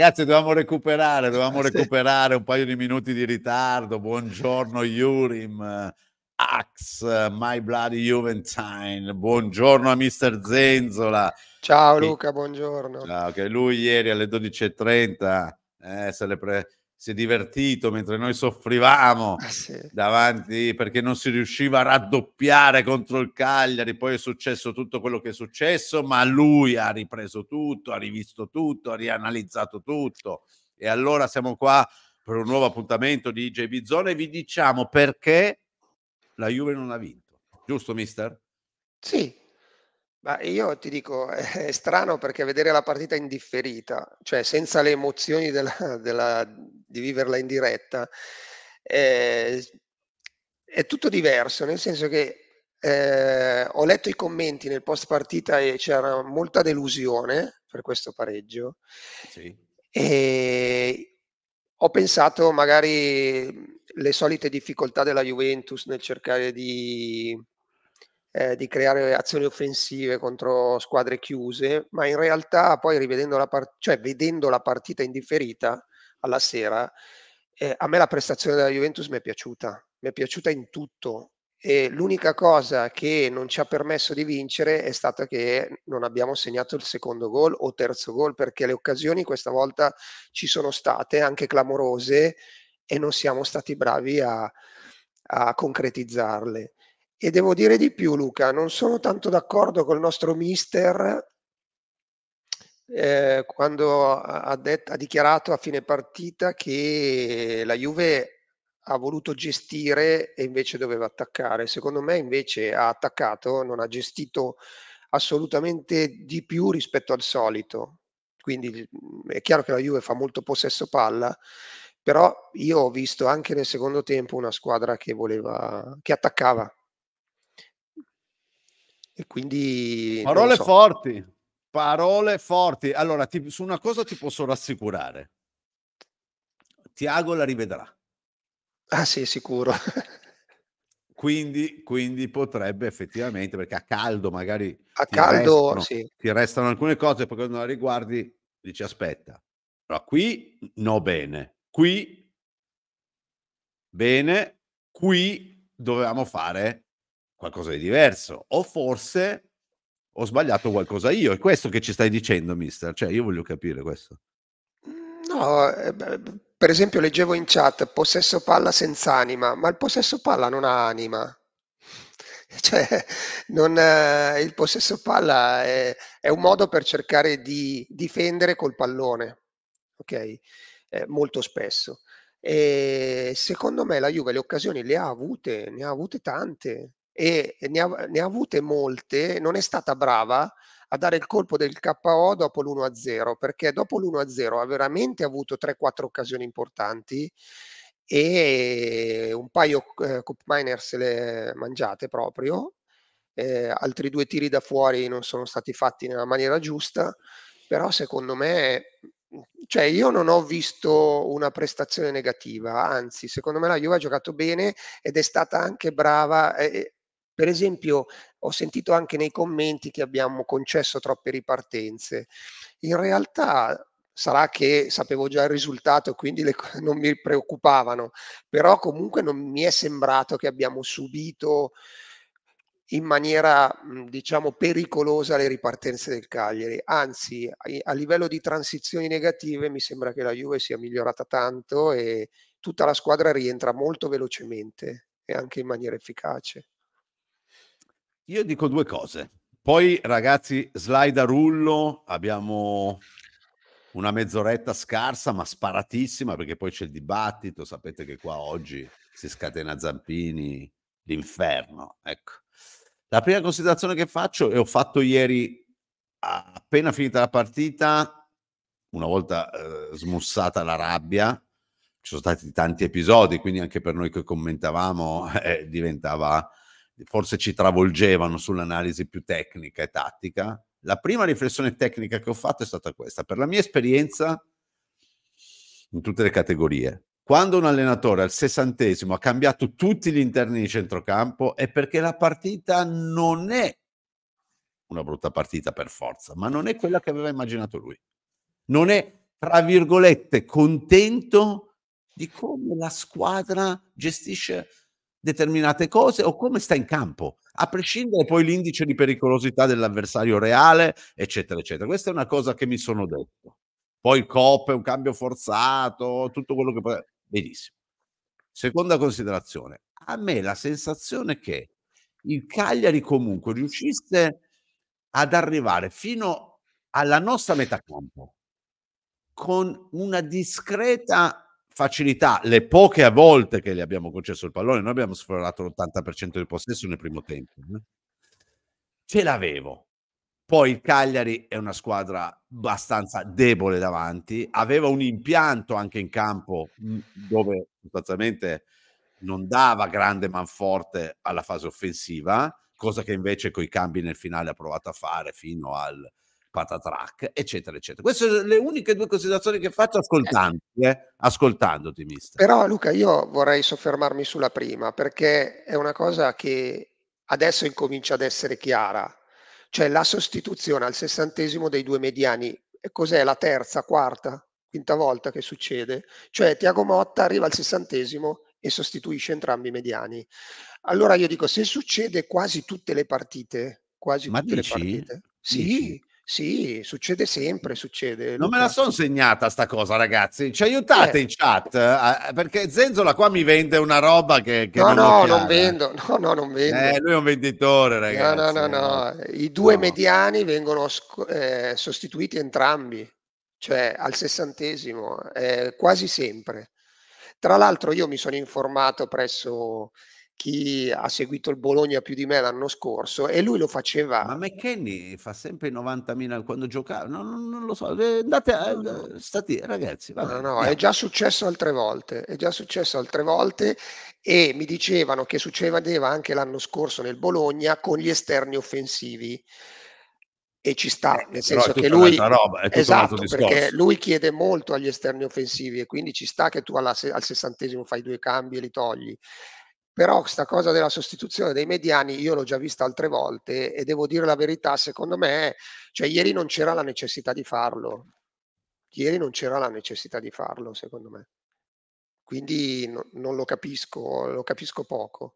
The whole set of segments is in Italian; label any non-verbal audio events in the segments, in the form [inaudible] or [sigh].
ragazzi, dovevamo recuperare, dovevamo [laughs] sì. recuperare un paio di minuti di ritardo. Buongiorno Yurim, Ax, My Bloody Juventine. Buongiorno a Mister Zenzola. Ciao Luca, buongiorno. Ciao, che lui ieri alle 12.30 eh, se le pre- si è divertito mentre noi soffrivamo ah, sì. davanti perché non si riusciva a raddoppiare contro il Cagliari, poi è successo tutto quello che è successo, ma lui ha ripreso tutto, ha rivisto tutto, ha rianalizzato tutto e allora siamo qua per un nuovo appuntamento di DJ Bizzone e vi diciamo perché la Juve non ha vinto, giusto mister? Sì, ma io ti dico, [laughs] è strano perché vedere la partita indifferita, cioè senza le emozioni della, [laughs] della, di viverla in diretta, è, eh, è tutto diverso, nel senso che eh, ho letto i commenti nel post partita e c'era molta delusione per questo pareggio. Sì. E ho pensato magari le solite difficoltà della Juventus nel cercare di eh, di creare azioni offensive contro squadre chiuse, ma in realtà poi rivedendo la, part- cioè, vedendo la partita indifferita alla sera, eh, a me la prestazione della Juventus mi è piaciuta, mi è piaciuta in tutto. E l'unica cosa che non ci ha permesso di vincere è stata che non abbiamo segnato il secondo gol o terzo gol, perché le occasioni questa volta ci sono state, anche clamorose, e non siamo stati bravi a, a concretizzarle. E devo dire di più, Luca, non sono tanto d'accordo col nostro mister eh, quando ha, detto, ha dichiarato a fine partita che la Juve ha voluto gestire e invece doveva attaccare. Secondo me invece ha attaccato, non ha gestito assolutamente di più rispetto al solito. Quindi è chiaro che la Juve fa molto possesso palla, però io ho visto anche nel secondo tempo una squadra che voleva che attaccava, e quindi... Parole so. forti, parole forti. Allora, ti, su una cosa ti posso rassicurare. Tiago la rivedrà. Ah sì, sicuro. [laughs] Quindi, quindi, potrebbe effettivamente, perché a caldo magari a ti, caldo, restano, sì. ti restano alcune cose, poi quando la riguardi dici aspetta, allora, qui no bene, qui bene, qui dovevamo fare qualcosa di diverso, o forse ho sbagliato qualcosa io, è questo che ci stai dicendo, mister, cioè io voglio capire questo. No, eh, per esempio leggevo in chat possesso palla senza anima, ma il possesso palla non ha anima. [laughs] Cioè, non, eh, il possesso palla è, è, un modo per cercare di difendere col pallone, ok? Eh, molto spesso. E secondo me la Juve le occasioni le ha avute, ne ha avute tante, e ne ha, ne ha avute molte, non è stata brava a dare il colpo del KO dopo l'1-0, perché dopo l'1-0 ha veramente avuto 3-4 occasioni importanti e un paio eh, Cup Miners le mangiate proprio, eh, altri due tiri da fuori non sono stati fatti nella maniera giusta, però secondo me, cioè io non ho visto una prestazione negativa, anzi secondo me la Juve ha giocato bene ed è stata anche brava. Eh, per esempio, ho sentito anche nei commenti che abbiamo concesso troppe ripartenze. In realtà sarà che sapevo già il risultato e quindi le, [laughs] non mi preoccupavano, però comunque non mi è sembrato che abbiamo subito in maniera mhmm, diciamo pericolosa le ripartenze del Cagliari. Anzi, a livello di transizioni negative mi sembra che la Juve sia migliorata tanto e tutta la squadra rientra molto velocemente e anche in maniera efficace. Io dico due cose. Poi, ragazzi, slide a rullo, abbiamo una mezz'oretta scarsa, ma sparatissima, perché poi c'è il dibattito. Sapete che qua oggi si scatena Zampini, l'inferno. Ecco. La prima considerazione che faccio, e ho fatto ieri, appena finita la partita, una volta eh, smussata la rabbia, ci sono stati tanti episodi, quindi anche per noi che commentavamo [laughs] eh, diventava forse ci travolgevano sull'analisi più tecnica e tattica. La prima riflessione tecnica che ho fatto è stata questa. Per la mia esperienza in tutte le categorie, quando un allenatore al sessantesimo ha cambiato tutti gli interni di centrocampo è perché la partita non è una brutta partita per forza, ma non è quella che aveva immaginato lui. Non è, tra virgolette, contento di come la squadra gestisce determinate cose o come sta in campo, a prescindere poi l'indice di pericolosità dell'avversario reale, eccetera, eccetera. Questa è una cosa che mi sono detto. Poi il COP è un cambio forzato, tutto quello che... Può... Benissimo. Seconda considerazione, a me la sensazione che il Cagliari comunque riuscisse ad arrivare fino alla nostra metà campo con una discreta facilità, le poche volte che gli abbiamo concesso il pallone, noi abbiamo sforato l'80% del possesso nel primo tempo. Eh. Ce l'avevo. Poi il Cagliari è una squadra abbastanza debole davanti, aveva un impianto anche in campo mm, dove sostanzialmente non dava grande manforte alla fase offensiva, cosa che invece con i cambi nel finale ha provato a fare fino al patatrac, eccetera, eccetera. Queste sono le uniche due considerazioni che faccio eh, certo. ascoltandoti, eh? ascoltandoti mister. Però Luca, io vorrei soffermarmi sulla prima, perché è una cosa che adesso incomincia ad essere chiara, cioè la sostituzione al sessantesimo dei due mediani, cos'è la terza, quarta, quinta volta che succede? Cioè Tiago Motta arriva al sessantesimo e sostituisce entrambi i mediani. Allora io dico, se succede quasi tutte le partite, quasi Ma tutte dici? le partite, sì, sì, succede sempre, succede. Non me la sono segnata sta cosa, ragazzi. Ci aiutate eh. in chat, eh, eh, perché Zenzola qua mi vende una roba che, che No, no, non vendo. [laughs] No, no, non vendo. Eh, lui è un venditore, ragazzi. No, no, no, eh. no. I due no. mediani vengono sc- sostituiti entrambi, cioè al sessantesimo, quasi sempre. Tra l'altro io mi sono informato presso chi ha seguito il Bologna più di me l'anno scorso e lui lo faceva. Ma McKenny fa sempre 90.000 quando giocava, no, no, non, lo so, eh, andate, a, no, eh, stati, ragazzi. Vabbè, no, no, è già successo altre volte, è già successo altre volte e mi dicevano che succedeva anche l'anno scorso nel Bologna con gli esterni offensivi e ci sta, eh, nel senso che lui, roba, esatto, perché lui chiede molto agli esterni offensivi e quindi ci sta che tu alla, al sessantesimo fai due cambi e li togli però questa cosa della sostituzione dei mediani io l'ho già vista altre volte e devo dire la verità, secondo me, cioè ieri non c'era la necessità di farlo. Ieri non c'era la necessità di farlo, secondo me. Quindi no, non lo capisco, lo capisco poco.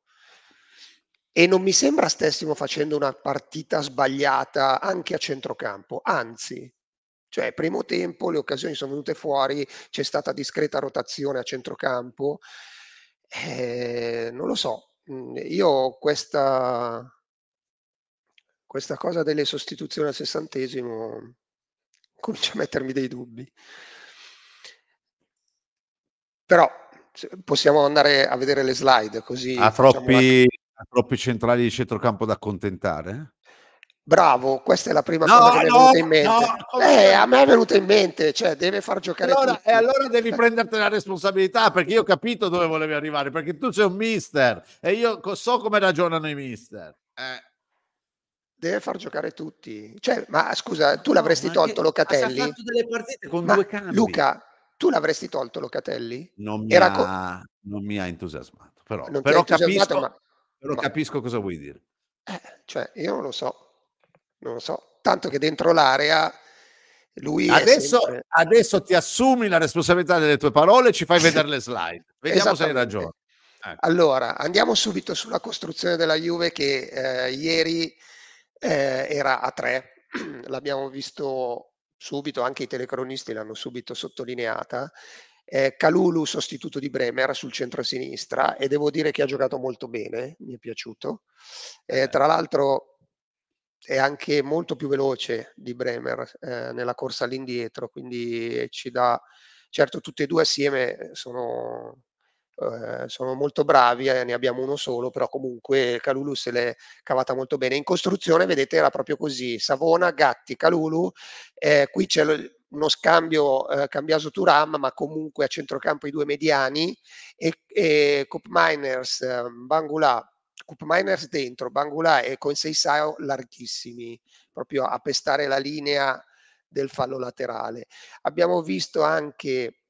E non mi sembra stessimo facendo una partita sbagliata anche a centrocampo, anzi, cioè primo tempo le occasioni sono venute fuori, c'è stata discreta rotazione a centrocampo eh, non lo so, mm, io questa, questa cosa delle sostituzioni al sessantesimo comincia a mettermi dei dubbi. Però possiamo andare a vedere le slide così. Ha troppi, diciamo, anche... troppi centrali di centrocampo da accontentare? Eh? Bravo, questa è la prima no, cosa che mi è venuta in mente. Eh, no, eh, a me è venuta in mente, cioè deve far giocare allora, tutti. E allora devi prenderti la responsabilità, perché io ho capito dove volevi arrivare, perché tu sei un mister e io so come ragionano i mister. Eh. Deve far giocare tutti. Cioè, ma scusa, tu l'avresti tolto Locatelli? Ha fatto delle partite con ma, due cambi. Luca, tu l'avresti tolto Locatelli? Non mi, ha, co- non mi ha entusiasmato, però, però, entusiasmato, capisco, ma, però ma, capisco cosa vuoi dire. Eh, cioè, io non lo so non lo so, tanto che dentro l'area lui... Adesso, sempre... adesso ti assumi la responsabilità delle tue parole e ci fai vedere le [laughs] slide, vediamo se hai ragione. Ecco. Allora, andiamo subito sulla costruzione della Juve che eh, ieri eh, era a tre, [clears throat] l'abbiamo visto subito, anche i telecronisti l'hanno subito sottolineata. Eh, Calulu, sostituto di Bremer sul centro-sinistra e devo dire che ha giocato molto bene, mi è piaciuto. Eh, eh. tra l'altro è anche molto più veloce di Bremer eh, nella corsa all'indietro, quindi ci dà, certo tutti e due assieme sono, eh, sono molto bravi, eh, ne abbiamo uno solo, però comunque Calulu se l'è cavata molto bene. In costruzione, vedete, era proprio così, Savona, Gatti, Calulu, eh, qui c'è uno scambio eh, cambiaso Turam, ma comunque a centrocampo i due mediani e, e Miners, eh, Bangula Scoop Miners dentro, Bangula e con 6 Sao larghissimi, proprio a pestare la linea del fallo laterale. Abbiamo visto anche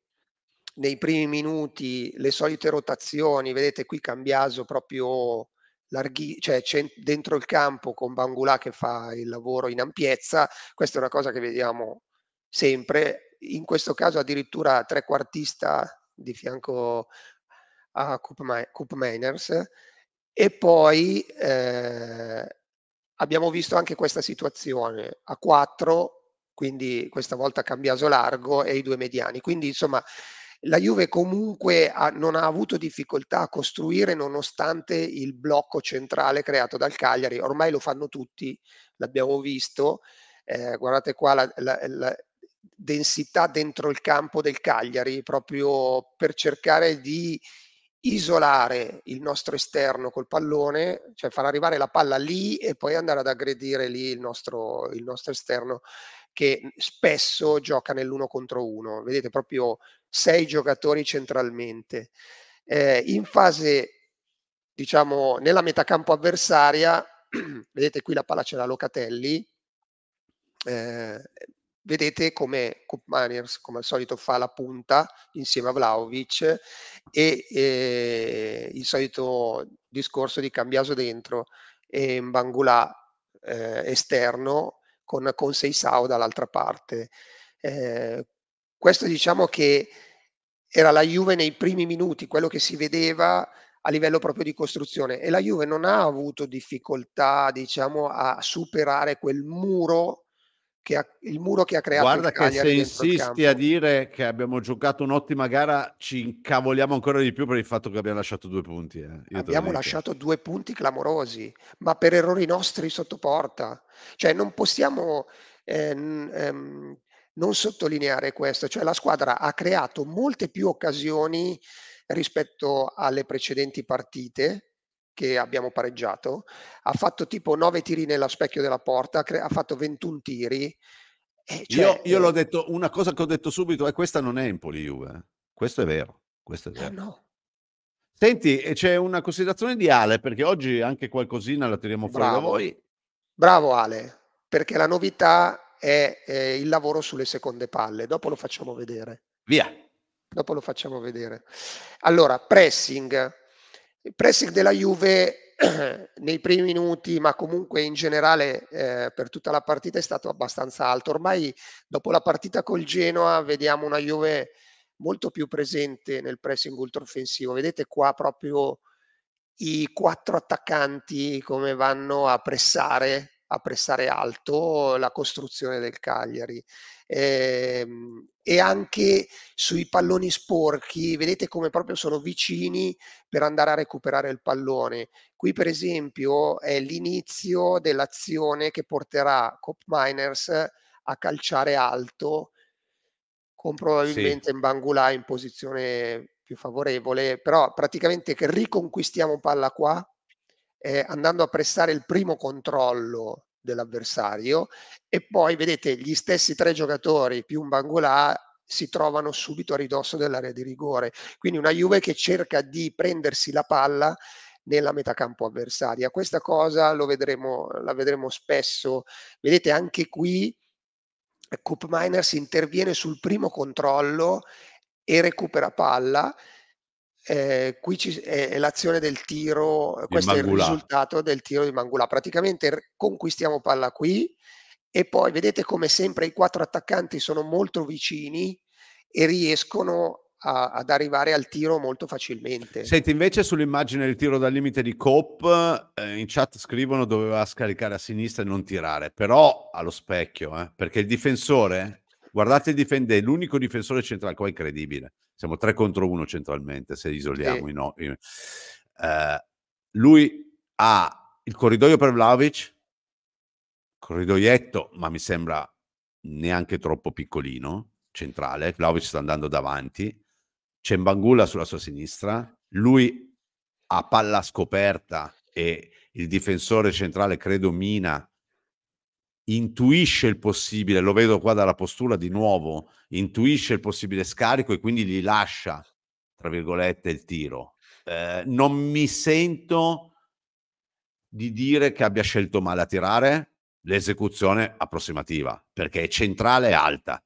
nei primi minuti le solite rotazioni, vedete qui Cambiaso proprio larghi, cioè dentro il campo con Bangula che fa il lavoro in ampiezza, questa è una cosa che vediamo sempre, in questo caso addirittura trequartista di fianco a Coop Miners e poi eh, abbiamo visto anche questa situazione a 4, quindi questa volta cambiato largo e i due mediani. Quindi insomma la Juve comunque ha, non ha avuto difficoltà a costruire nonostante il blocco centrale creato dal Cagliari, ormai lo fanno tutti, l'abbiamo visto, eh, guardate qua la, la, la, densità dentro il campo del Cagliari, proprio per cercare di isolare il nostro esterno col pallone, cioè far arrivare la palla lì e poi andare ad aggredire lì il nostro, il nostro esterno che spesso gioca nell'uno contro uno. Vedete proprio sei giocatori centralmente. Eh, in fase, diciamo, nella metacampo avversaria, [clears throat] vedete qui la palla c'è da Locatelli, eh, vedete come Koopmaniers come al solito fa la punta insieme a Vlaovic e eh, il solito discorso di Cambiaso dentro e Mbangula eh, esterno con, con Seisao dall'altra parte. Eh, questo diciamo che era la Juve nei primi minuti, quello che si vedeva a livello proprio di costruzione e la Juve non ha avuto difficoltà diciamo a superare quel muro che ha, il muro che ha creato. Guarda che se insisti a dire che abbiamo giocato un'ottima gara, ci incavoliamo ancora di più per il fatto che abbiamo lasciato due punti. Eh. Abbiamo lasciato due punti clamorosi, ma per errori nostri sotto porta. Cioè non possiamo ehm, ehm, non sottolineare questo. Cioè la squadra ha creato molte più occasioni rispetto alle precedenti partite che abbiamo pareggiato, ha fatto tipo 9 tiri nella specchio della porta, cre- ha fatto 21 tiri. Eh, cioè, io, io l'ho eh detto, una cosa che ho detto subito è questa non è Empoli Juve, eh. questo è vero, questo è ah, vero. No, no. Senti, c'è una considerazione di Ale, perché oggi anche qualcosina la tiriamo fuori Bravo. da voi. Bravo Ale, perché la novità è, è il lavoro sulle seconde palle, dopo lo facciamo vedere. Via. Dopo lo facciamo vedere. Allora, pressing, il pressing della Juve [clears throat] nei primi minuti, ma comunque in generale eh, per tutta la partita è stato abbastanza alto. Ormai dopo la partita col Genoa vediamo una Juve molto più presente nel pressing ultraoffensivo. Vedete qua proprio i quattro attaccanti come vanno a pressare a pressare alto la costruzione del Cagliari. Eh, e anche sui palloni sporchi, vedete come proprio sono vicini per andare a recuperare il pallone. Qui per esempio è l'inizio dell'azione che porterà Cop Miners a calciare alto con probabilmente sì. Mbangula in posizione più favorevole, però praticamente riconquistiamo palla qua, eh, andando a prestare il primo controllo dell'avversario e poi vedete gli stessi tre giocatori più un Bangolà si trovano subito a ridosso dell'area di rigore. Quindi una Juve che cerca di prendersi la palla nella metà campo avversaria. Questa cosa lo vedremo, la vedremo spesso. Vedete anche qui Coop Miners interviene sul primo controllo e recupera palla eh, qui ci, è, l'azione del tiro, di questo Mangula. è il risultato del tiro di Mangula. Praticamente conquistiamo palla qui e poi vedete come sempre i quattro attaccanti sono molto vicini e riescono a, ad arrivare al tiro molto facilmente. Senti, invece sull'immagine del tiro dal limite di Coop, eh, in chat scrivono doveva scaricare a sinistra e non tirare, però allo specchio, eh, perché il difensore, guardate il difende, è l'unico difensore centrale qua incredibile siamo 3 contro 1 centralmente se isoliamo. Sì. No, in, eh, lui ha il corridoio per Vlaovic, corridoietto, ma mi sembra neanche troppo piccolino, centrale, Vlaovic sta andando davanti, c'è Mbangula sulla sua sinistra, lui ha palla scoperta e il difensore centrale, credo Mina, intuisce il possibile, lo vedo qua dalla postura di nuovo, intuisce il possibile scarico e quindi gli lascia, tra virgolette, il tiro. Eh, non mi sento di dire che abbia scelto male a tirare l'esecuzione approssimativa, perché è centrale e alta.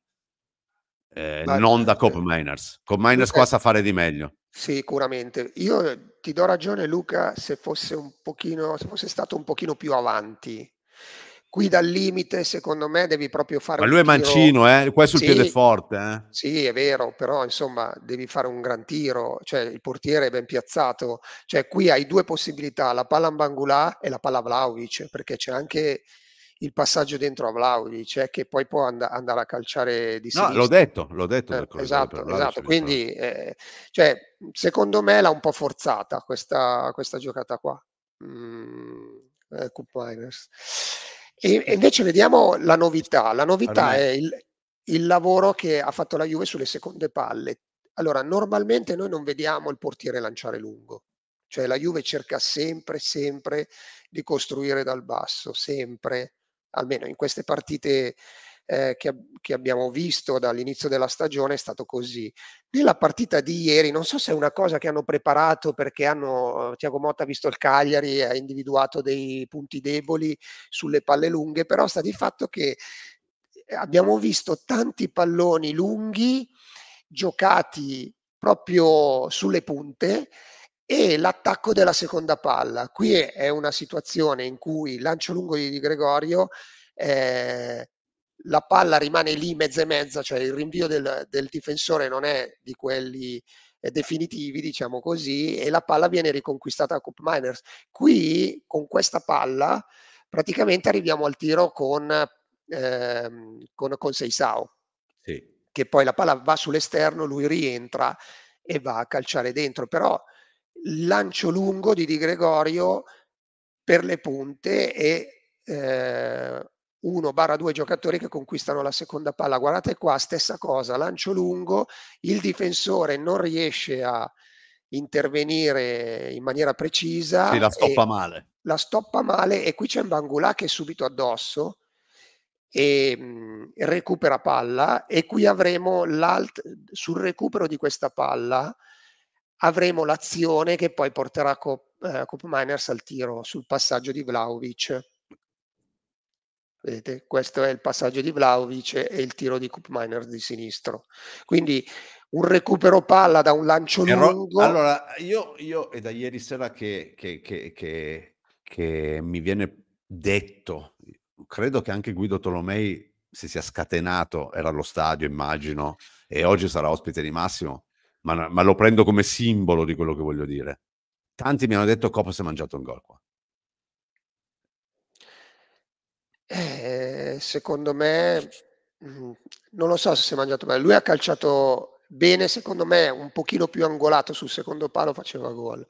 Eh, Dai, non da eh, Cop Miners. Cop Miners qua sa fare di meglio. Sicuramente. Io eh, ti do ragione Luca se fosse, un pochino, se fosse stato un pochino più avanti qui dal limite secondo me devi proprio fare... Ma lui è mancino, eh? qua è sul sì, piede forte. Eh? Sì, è vero, però insomma devi fare un gran tiro, cioè il portiere è ben piazzato, cioè qui hai due possibilità, la palla Ambangulà e la palla Vlaovic, perché c'è anche il passaggio dentro a Vlaovic, eh, che poi può and- andare a calciare di sinistra. No, l'ho detto, l'ho detto. Eh, esatto, esatto. Quindi, eh, cioè, secondo me l'ha un po' forzata questa, questa giocata qua. Mm, eh, e, invece vediamo la novità. La novità allora. è il, il lavoro che ha fatto la Juve sulle seconde palle. Allora, normalmente noi non vediamo il portiere lanciare lungo, cioè la Juve cerca sempre, sempre di costruire dal basso, sempre, almeno in queste partite eh, che, che, abbiamo visto dall'inizio della stagione è stato così. Nella partita di ieri, non so se è una cosa che hanno preparato perché hanno, Tiago Motta ha visto il Cagliari e ha individuato dei punti deboli sulle palle lunghe, però sta di fatto che eh, abbiamo visto tanti palloni lunghi giocati proprio sulle punte e l'attacco della seconda palla. Qui è una situazione in cui il lancio lungo di Gregorio eh, la palla rimane lì mezza e mezza, cioè il rinvio del, del difensore non è di quelli eh, definitivi, diciamo così, e la palla viene riconquistata a Cup Miners. Qui con questa palla praticamente arriviamo al tiro con, ehm, con, con Seisao, sì. che poi la palla va sull'esterno, lui rientra e va a calciare dentro, però il lancio lungo di Di Gregorio per le punte e eh, 1-2 giocatori che conquistano la seconda palla. Guardate qua, stessa cosa, lancio lungo, il difensore non riesce a intervenire in maniera precisa. Sì, la stoppa male. La stoppa male e qui c'è Mbangula che è subito addosso e mh, mm, recupera palla e qui avremo sul recupero di questa palla avremo l'azione che poi porterà Cop, eh, Cop Miners al tiro sul passaggio di Vlaovic Vedete, questo è il passaggio di Vlaovic e il tiro di Koopmeiners di sinistro. Quindi un recupero palla da un lancio Però, lungo. Allora, io, io, è da ieri sera che, che, che, che, mi viene detto, credo che anche Guido Tolomei si sia scatenato, era allo stadio immagino, e oggi sarà ospite di Massimo, ma, ma lo prendo come simbolo di quello che voglio dire. Tanti mi hanno detto Coppa si è mangiato un gol qua. Eh, secondo me, mm, non lo so se si è mangiato bene. Lui ha calciato bene, secondo me, un pochino più angolato sul secondo palo faceva gol.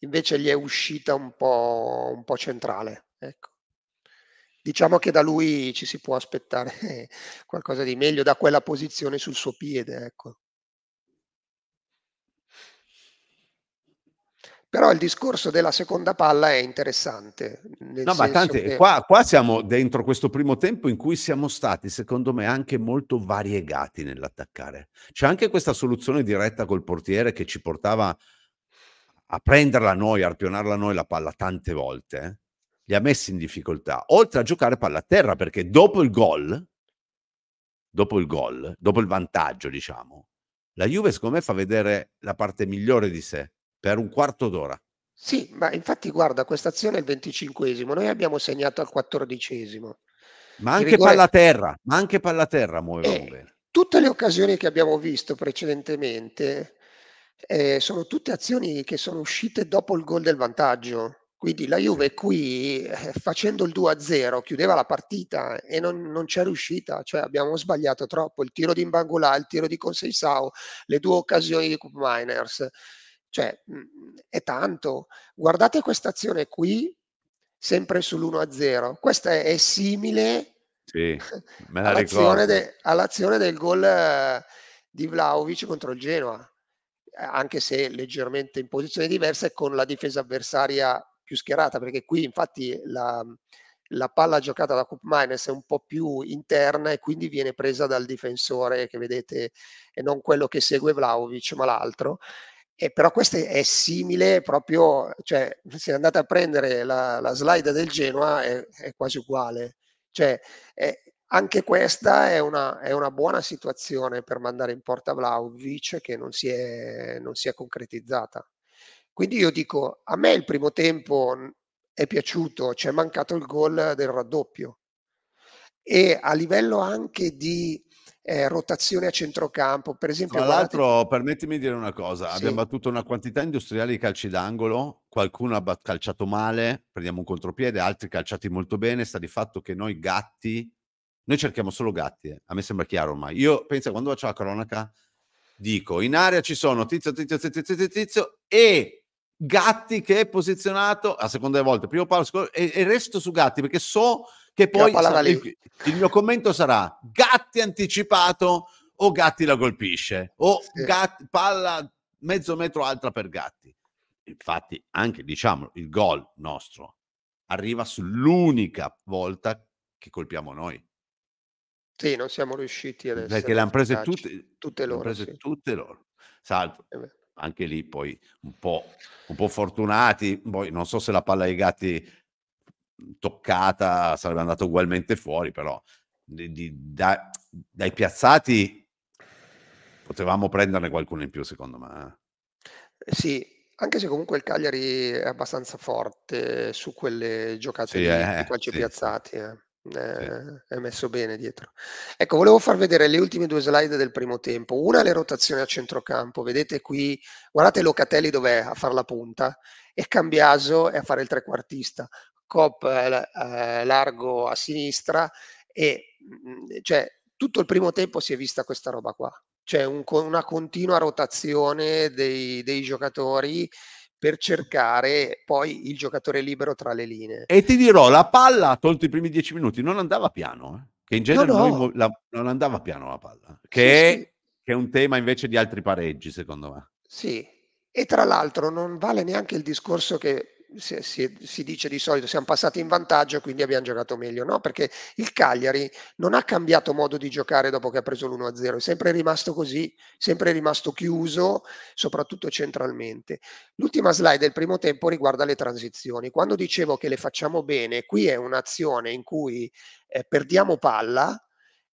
Invece gli è uscita un po', un po centrale. Ecco. Diciamo che da lui ci si può aspettare [laughs] qualcosa di meglio da quella posizione sul suo piede. Ecco. Però il discorso della seconda palla è interessante. no, ma tanti, che... qua, qua, siamo dentro questo primo tempo in cui siamo stati, secondo me, anche molto variegati nell'attaccare. C'è anche questa soluzione diretta col portiere che ci portava a prenderla noi, a arpionarla noi la palla tante volte. Eh. Li ha messi in difficoltà, oltre a giocare palla a terra, perché dopo il gol, dopo il gol, dopo il vantaggio, diciamo, la Juve secondo me fa vedere la parte migliore di sé per un quarto d'ora. Sì, ma infatti guarda, questa azione è il 25esimo, noi abbiamo segnato al 14esimo. Ma anche rigore... terra, ma anche pallaterra muovevamo eh, bene. Tutte le occasioni che abbiamo visto precedentemente eh, sono tutte azioni che sono uscite dopo il gol del vantaggio. Quindi la Juve qui eh, facendo il 2-0 chiudeva la partita e non, non c'è riuscita, cioè abbiamo sbagliato troppo, il tiro di Imbangolà, il tiro di Conseisao, le due occasioni di Cup Miners. Cioè, mhmm, è tanto. Guardate questa azione qui, sempre sull'1-0. Questa è, è simile sì, all'azione, de, all'azione, del gol di Vlaovic contro il Genoa, anche se leggermente in posizione diversa e con la difesa avversaria più schierata, perché qui infatti la, mhmm, la palla giocata da Cup Minus è un po' più interna e quindi viene presa dal difensore che vedete, e non quello che segue Vlaovic, ma l'altro. E però questa è simile proprio, cioè se andate a prendere la, la slide del Genoa è, è quasi uguale. Cioè, è, anche questa è una, è una, buona situazione per mandare in porta Vlaovic che non si, è, non si, è, concretizzata. Quindi io dico, a me il primo tempo è piaciuto, c'è mancato il gol del raddoppio. E a livello anche di eh, rotazione a centrocampo. Per esempio, Tra l'altro, guardate... permettimi di dire una cosa: sì. abbiamo battuto una quantità industriale di calci d'angolo, qualcuno ha calciato male, prendiamo un contropiede, altri calciati molto bene. Sta di fatto che noi gatti, noi cerchiamo solo gatti, eh. a me sembra chiaro ormai. Io penso quando faccio la cronaca dico in area ci sono tizio, tizio, tizio, tizio, tizio e Gatti che è posizionato a seconda delle volte, primo palo e, e resto su Gatti perché so che poi il, il, mio commento sarà Gatti anticipato o Gatti la colpisce o sì. Gatti, palla mezzo metro alta per Gatti. Infatti, anche diciamo il gol nostro arriva sull'unica volta che colpiamo noi. Sì, non siamo riusciti ad essere perché le hanno prese tutte, tutte loro. Prese sì. tutte loro. Salvo eh anche lì poi un po', un po', fortunati, poi non so se la palla dei gatti toccata, sarebbe andato ugualmente fuori, però di, di, da, dai piazzati potevamo prenderne qualcuno in più, secondo me. Eh. Eh sì, anche se comunque il Cagliari è abbastanza forte su quelle giocate sì, di, eh, di sì. piazzati. Eh. Eh, sì. è messo bene dietro. Ecco, volevo far vedere le ultime due slide del primo tempo. Una le rotazioni a centrocampo. Vedete qui, guardate Locatelli dov'è a fare la punta e Cambiaso è a fare il trequartista. Cop eh, eh, largo a sinistra e mm, mm, cioè, tutto il primo tempo si è vista questa roba qua. C'è cioè, un, una continua rotazione dei, dei giocatori per cercare poi il giocatore libero tra le linee. E ti dirò, la palla, tolto i primi dieci minuti, non andava piano. Eh? Che in genere no, no. La, non andava piano la palla. Che, sì, sì. che è un tema invece di altri pareggi, secondo me. Sì, e tra l'altro non vale neanche il discorso che si, si, si, dice di solito siamo passati in vantaggio quindi abbiamo giocato meglio no perché il Cagliari non ha cambiato modo di giocare dopo che ha preso l'1-0 è sempre rimasto così sempre rimasto chiuso soprattutto centralmente l'ultima slide del primo tempo riguarda le transizioni quando dicevo che le facciamo bene qui è un'azione in cui eh, perdiamo palla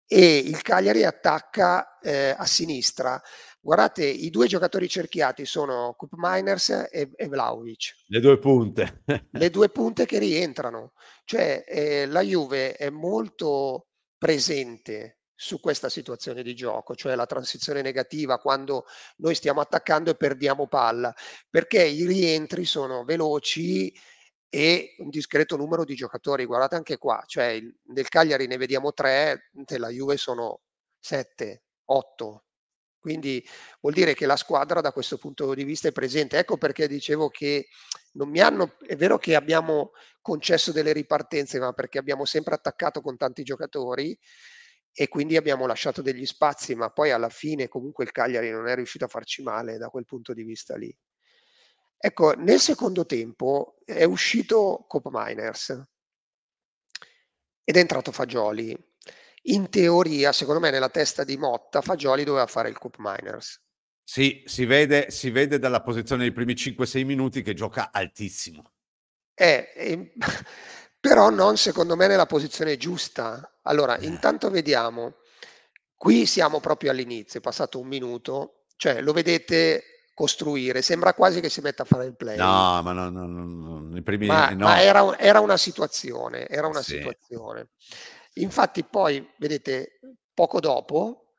e il Cagliari attacca eh, a sinistra Guardate, i due giocatori cerchiati sono Coop Miners e, e Vlaovic. Le due punte. Le due punte che rientrano. Cioè, eh, la Juve è molto presente su questa situazione di gioco, cioè la transizione negativa quando noi stiamo attaccando e perdiamo palla, perché i rientri sono veloci e un discreto numero di giocatori. Guardate anche qua, cioè nel Cagliari ne vediamo tre, della Juve sono sette, otto, quindi vuol dire che la squadra da questo punto di vista è presente. Ecco perché dicevo che non mi hanno, è vero che abbiamo concesso delle ripartenze, ma perché abbiamo sempre attaccato con tanti giocatori e quindi abbiamo lasciato degli spazi, ma poi alla fine comunque il Cagliari non è riuscito a farci male da quel punto di vista lì. Ecco, nel secondo tempo è uscito Cop Miners ed è entrato Fagioli in teoria, secondo me, nella testa di Motta, Fagioli doveva fare il Cup Miners. Sì, si vede, si vede dalla posizione dei primi 5-6 minuti che gioca altissimo. Eh, eh, [laughs] però non secondo me nella posizione giusta. Allora, eh. intanto vediamo. Qui siamo proprio all'inizio, è passato un minuto, cioè lo vedete costruire. Sembra quasi che si metta a fare il play. No, ma no, no, no, no. I primi, ma, eh, no. ma era, era, una situazione, era una sì. situazione. Infatti poi, vedete, poco dopo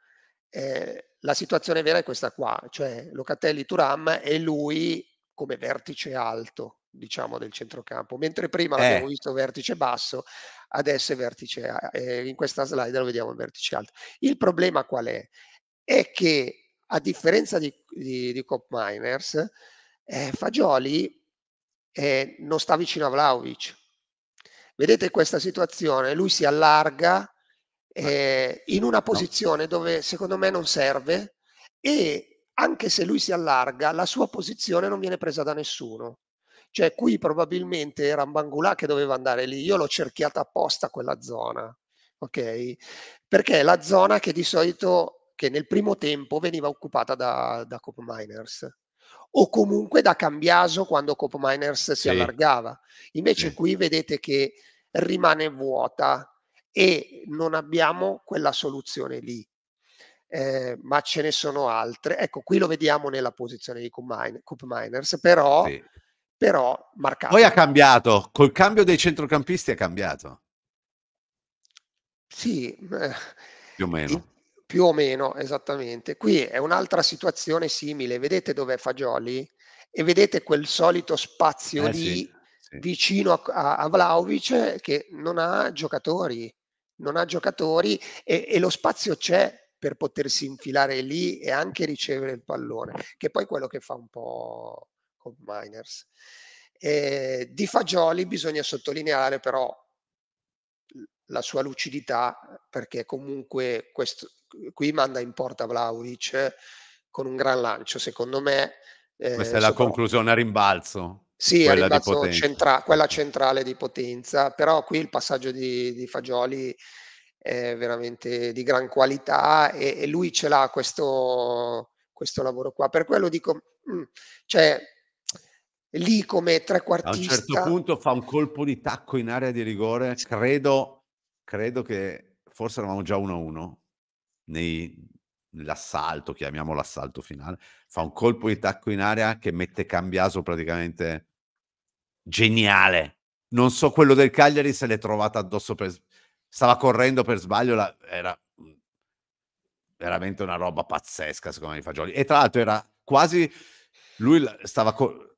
eh, la situazione vera è questa qua, cioè Locatelli Turam è lui come vertice alto, diciamo, del centrocampo, mentre prima eh. l'abbiamo visto vertice basso, adesso è vertice, eh, in questa slide lo vediamo vertice alto. Il problema qual è? È che a differenza di, di, di Cop Miners, eh, Fagioli eh, non sta vicino a Vlaovic, Vedete questa situazione, lui si allarga eh, in una posizione dove secondo me non serve e anche se lui si allarga, la sua posizione non viene presa da nessuno. Cioè qui probabilmente era Mbangula che doveva andare lì, io l'ho cerchiata apposta quella zona, ok? Perché è la zona che di solito, che nel primo tempo veniva occupata da, da Cop Miners o comunque da Cambiaso quando Miners si sì. allargava. Invece sì. qui vedete che rimane vuota e non abbiamo quella soluzione lì. Eh, ma ce ne sono altre. Ecco, qui lo vediamo nella posizione di Coop Miners, però, sì. però marcato. Poi ha cambiato, col cambio dei centrocampisti ha cambiato. Sì, eh, più o meno. Più o meno, esattamente. Qui è un'altra situazione simile. Vedete dov'è Fagioli? E vedete quel solito spazio eh, lì sì, sì. vicino a, a Vlaovic eh, che non ha giocatori, non ha giocatori e, e lo spazio c'è per potersi infilare lì e anche ricevere il pallone, che è poi quello che fa un po' con Miners. Eh, di Fagioli bisogna sottolineare però la sua lucidità, perché comunque questo, qui manda in porta Vlaovic con un gran lancio, secondo me. Eh, Questa è la conclusione a rimbalzo. Sì, quella, a rimbalzo centra- quella centrale di potenza, però qui il passaggio di, di Fagioli è veramente di gran qualità e, e lui ce l'ha questo, questo, lavoro qua. Per quello dico, mh, mm, cioè, lì come trequartista... A un certo punto fa un colpo di tacco in area di rigore, credo credo che forse eravamo già 1-1 nei, nell'assalto, chiamiamolo l'assalto finale, fa un colpo di tacco in aria che mette Cambiaso praticamente geniale. Non so quello del Cagliari se l'è trovata addosso per stava correndo per sbaglio, la... era veramente una roba pazzesca secondo me di Fagioli. E tra l'altro era quasi lui stava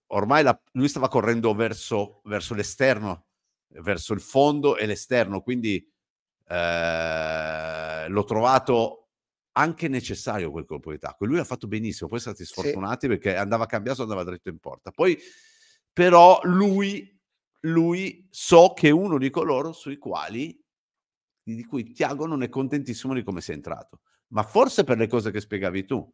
ormai la... lui stava correndo verso, verso l'esterno, verso il fondo e l'esterno, quindi eh, l'ho trovato anche necessario quel colpo di tacco. Lui ha fatto benissimo, poi siete sfortunati sì. perché andava cambiato, andava dritto in porta. Poi però lui, lui so che è uno di coloro sui quali di cui Tiago non è contentissimo di come sei entrato, ma forse per le cose che spiegavi tu.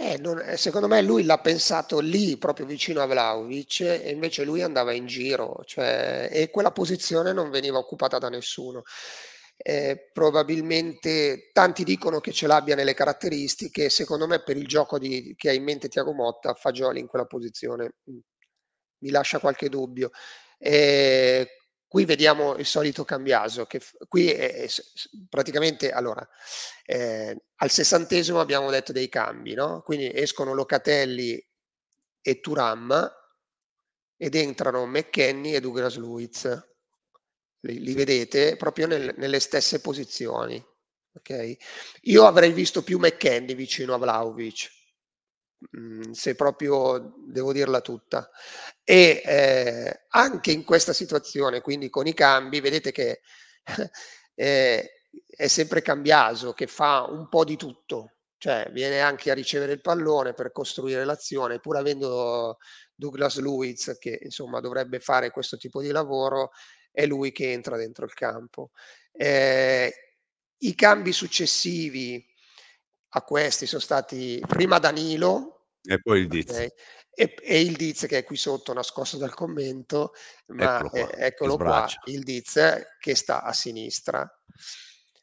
Eh, non, eh, secondo me lui l'ha pensato lì, proprio vicino a Vlaovic, e invece lui andava in giro, cioè, e quella posizione non veniva occupata da nessuno eh, probabilmente tanti dicono che ce l'abbia nelle caratteristiche, secondo me per il gioco di, che ha in mente Tiago Motta, Fagioli in quella posizione mm. mi lascia qualche dubbio. Eh, qui vediamo il solito cambiaso, che qui è, è, praticamente, allora, eh, al sessantesimo abbiamo detto dei cambi, no? quindi escono Locatelli e Turam ed entrano McKenny e Douglas Luiz li, li vedete proprio nel, nelle stesse posizioni. Okay? Io avrei visto più McKenny vicino a Vlaovic, mm, se proprio devo dirla tutta. E eh, anche in questa situazione, quindi con i cambi, vedete che [laughs] eh, è sempre cambiato, che fa un po' di tutto, cioè viene anche a ricevere il pallone per costruire l'azione, pur avendo Douglas Luiz che insomma dovrebbe fare questo tipo di lavoro, è lui che entra dentro il campo. Eh, I cambi successivi a questi sono stati prima Danilo e poi il Diz. Okay, e, e, il Diz che è qui sotto nascosto dal commento, ma eccolo qua, eh, eccolo qua il Diz che sta a sinistra.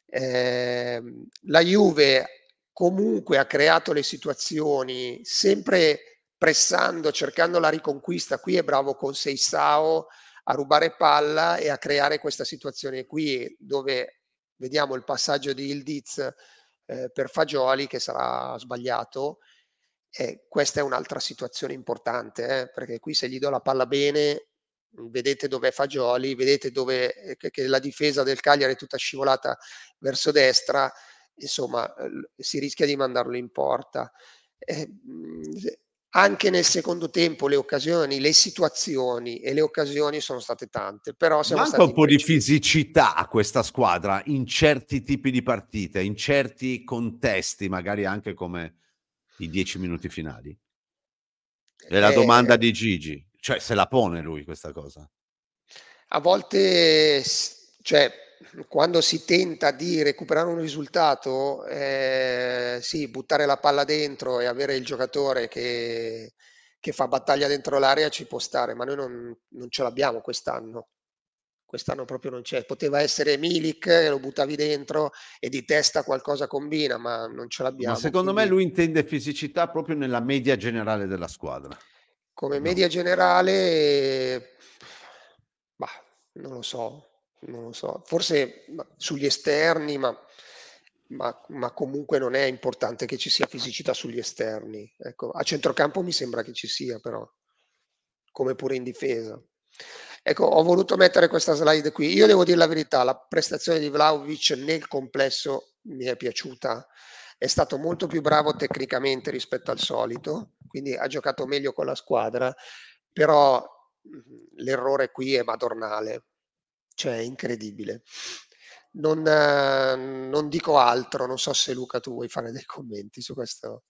Eh, la Juve comunque ha creato le situazioni sempre pressando, cercando la riconquista. Qui è bravo con Seisao a rubare palla e a creare questa situazione qui dove vediamo il passaggio di Ildiz eh, per Fagioli che sarà sbagliato. Eh, questa è un'altra situazione importante eh, perché qui se gli do la palla bene vedete dove è Fagioli, vedete dove eh, che la difesa del Cagliari è tutta scivolata verso destra, insomma si rischia di mandarlo in porta. Eh, mm, anche nel secondo tempo le occasioni, le situazioni e le occasioni sono state tante. Però siamo Manca un po' di fisicità a questa squadra in certi tipi di partite, in certi contesti, magari anche come i dieci minuti finali. È la eh, domanda di Gigi, cioè se la pone lui questa cosa. A volte, cioè, quando si tenta di recuperare un risultato, eh, sì, buttare la palla dentro e avere il giocatore che, che fa battaglia dentro l'area ci può stare, ma noi non, non ce l'abbiamo quest'anno. Quest'anno proprio non c'è. Poteva essere Milik e eh, lo buttavi dentro e di testa qualcosa combina, ma non ce l'abbiamo. Ma secondo quindi... me lui intende fisicità proprio nella media generale della squadra. Come media generale, bah, non lo so non lo so, forse sugli esterni, ma, ma, ma, comunque non è importante che ci sia fisicità sugli esterni. Ecco, a centrocampo mi sembra che ci sia però, come pure in difesa. Ecco, ho voluto mettere questa slide qui. Io devo dire la verità, la prestazione di Vlaovic nel complesso mi è piaciuta. È stato molto più bravo tecnicamente rispetto al solito, quindi ha giocato meglio con la squadra, però l'errore qui è madornale cioè è incredibile. Non, non, dico altro, non so se Luca tu vuoi fare dei commenti su questo,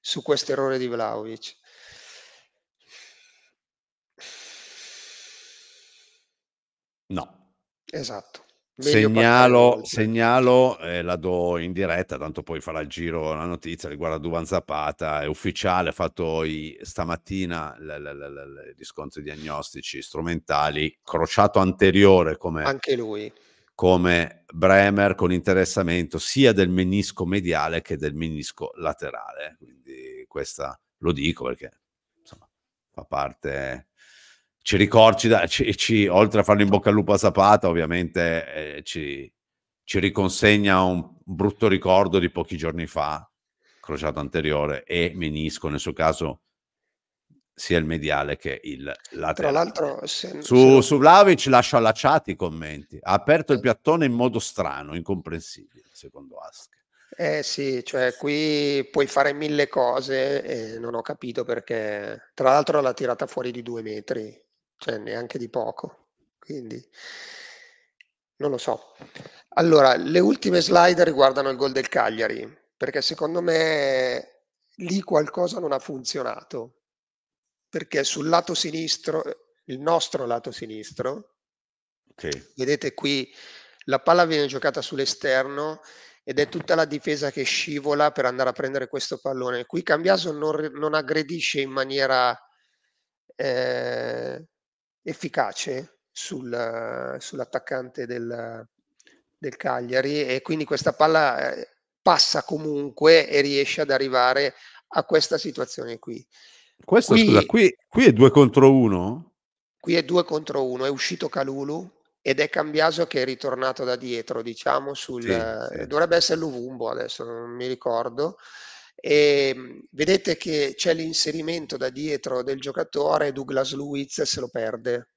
su questo errore di Vlaovic. No. Esatto. Segnalo, segnalo eh, la do in diretta, tanto poi farà il giro la notizia riguardo a Duvan Zapata, è ufficiale, ha fatto i, stamattina le, le, le, gli scontri diagnostici strumentali, crociato anteriore come, Anche lui. come Bremer con interessamento sia del menisco mediale che del menisco laterale, quindi questa lo dico perché insomma, fa parte ci ricorda, ci, ci, oltre a farlo in bocca al lupo a Zapata, ovviamente eh, ci, ci, riconsegna un brutto ricordo di pochi giorni fa, crociato anteriore e menisco, nel suo caso sia il mediale che il laterale. Tra l'altro, se, su, se... su Vlaovic lascio allacciati i commenti, ha aperto il piattone in modo strano, incomprensibile, secondo Ask. Eh sì, cioè qui puoi fare mille cose e non ho capito perché. Tra l'altro l'ha tirata fuori di due metri, cioè neanche di poco. Quindi non lo so. Allora, le ultime slide riguardano il gol del Cagliari, perché secondo me lì qualcosa non ha funzionato, perché sul lato sinistro, il nostro lato sinistro, okay. vedete qui la palla viene giocata sull'esterno ed è tutta la difesa che scivola per andare a prendere questo pallone. Qui Cambiaso non, non aggredisce in maniera... Eh, efficace sul, sull'attaccante del, del, Cagliari e quindi questa palla eh, passa comunque e riesce ad arrivare a questa situazione qui. Questo, qui, scusa, qui, qui è 2 contro 1? Qui è 2 contro 1, è uscito Calulu ed è Cambiaso che è ritornato da dietro, diciamo, sul, sì, sì. Eh, dovrebbe essere Luvumbo adesso, non mi ricordo, e ehm, vedete che c'è l'inserimento da dietro del giocatore, Douglas Luiz se lo perde,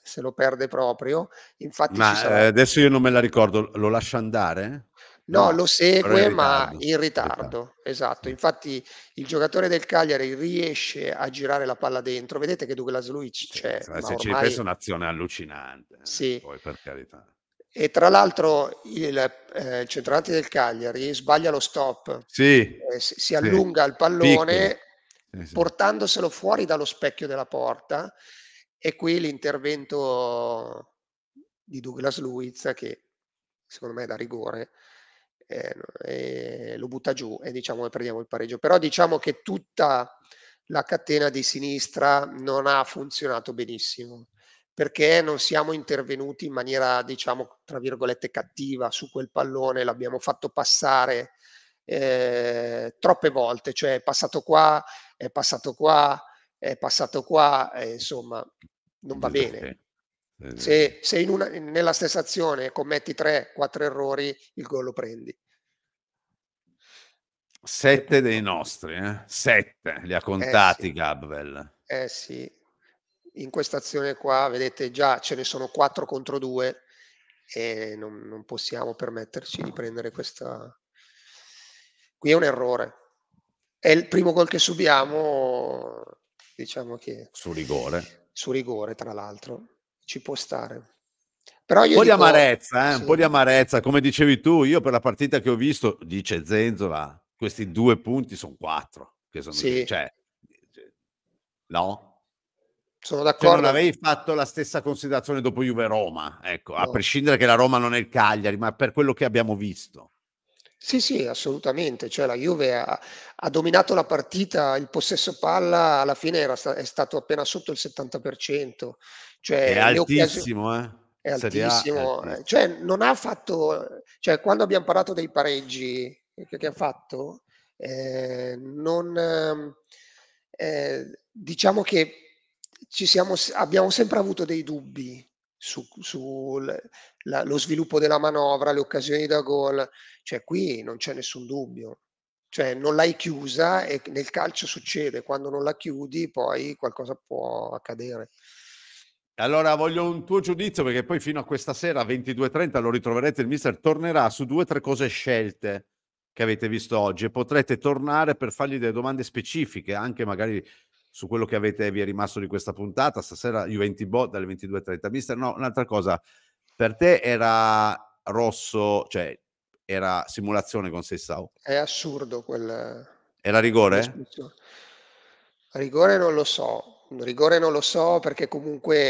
se lo perde proprio. Infatti ma sarà... Eh, adesso io non me la ricordo, lo lascia andare? No, no lo segue in ma in ritardo, esatto. Infatti il giocatore del Cagliari riesce a girare la palla dentro, vedete che Douglas Luiz c'è. Sì, se ormai... ci penso un'azione allucinante, eh. sì. poi per carità e tra l'altro il, eh, centravanti del Cagliari sbaglia lo stop, sì, eh, si, si, allunga sì, il pallone piccolo, sì, portandoselo fuori dallo specchio della porta e qui l'intervento di Douglas Luiz che secondo me è da rigore eh, lo butta giù e diciamo che prendiamo il pareggio. Però diciamo che tutta la catena di sinistra non ha funzionato benissimo perché non siamo intervenuti in maniera, diciamo, tra virgolette cattiva su quel pallone, l'abbiamo fatto passare eh, troppe volte, cioè è passato qua, è passato qua, è passato qua, eh, insomma, non va bene. Se, se una, nella stessa azione commetti 3-4 errori, il gol lo prendi. Sette eh, dei nostri, eh? sette li ha contati eh sì. Gabwell. Eh sì, in questa azione qua, vedete già ce ne sono 4 contro 2 e non, non possiamo permetterci di prendere questa... Qui è un errore. È il primo gol che subiamo, diciamo che... Su rigore. Su rigore, tra l'altro. Ci può stare. Però io un po' dico, di amarezza, eh? sì. un po' di amarezza, come dicevi tu, io per la partita che ho visto, dice Zenzola, questi due punti sono quattro, che sono, sì. cioè, no? Sono d'accordo. Cioè non avevi fatto la stessa considerazione dopo Juve-Roma, ecco, no. a prescindere che la Roma non è il Cagliari, ma per quello che abbiamo visto. Sì, sì, assolutamente. Cioè, la Juve ha, ha, dominato la partita, il possesso palla alla fine era, è stato appena sotto il 70%. Cioè, è altissimo, eh? È altissimo. A, è cioè, non ha fatto... Cioè, quando abbiamo parlato dei pareggi che, che ha fatto, eh, non... Ehm, eh, diciamo che siamo, abbiamo sempre avuto dei dubbi su, su la, lo sviluppo della manovra, le occasioni da gol, cioè qui non c'è nessun dubbio, cioè non l'hai chiusa e nel calcio succede, quando non la chiudi poi qualcosa può accadere. Allora voglio un tuo giudizio perché poi fino a questa sera 22.30 lo ritroverete, il mister tornerà su due o tre cose scelte che avete visto oggi e potrete tornare per fargli delle domande specifiche, anche magari su quello che avete, vi è rimasto di questa puntata. Stasera Juventus Bot dalle 22.30. Mister, no, un'altra cosa. Per te era rosso, cioè era simulazione con Sessao. È assurdo quel... Era rigore? Rigore non lo so, rigore non lo so perché comunque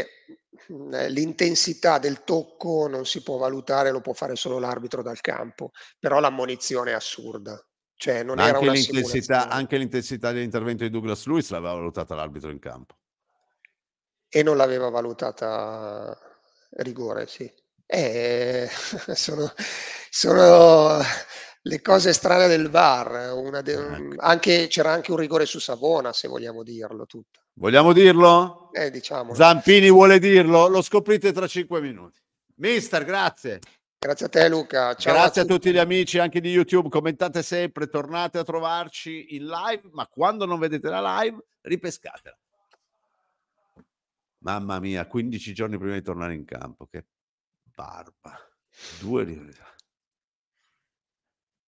eh, l'intensità del tocco non si può valutare, lo può fare solo l'arbitro dal campo, però l'ammonizione è assurda, cioè, non Ma era anche, l'intensità, anche l'intensità dell'intervento di Douglas Lewis l'aveva valutata l'arbitro in campo. E non l'aveva valutata eh, rigore, sì. Eh, [laughs] sono, sono, le cose strane del VAR. De, eh, ecco. anche, c'era anche un rigore su Savona, se vogliamo dirlo tutto. Vogliamo dirlo? Eh, Zampini vuole dirlo, lo scoprite tra cinque minuti. Mister, grazie. Grazie a te Luca. Ciao Grazie a, a tutti. gli amici anche di YouTube, commentate sempre, tornate a trovarci in live, ma quando non vedete la live ripescatela. Mamma mia, 15 giorni prima di tornare in campo, che barba. Due rivalità.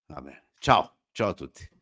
Va bene. Ciao, ciao a tutti.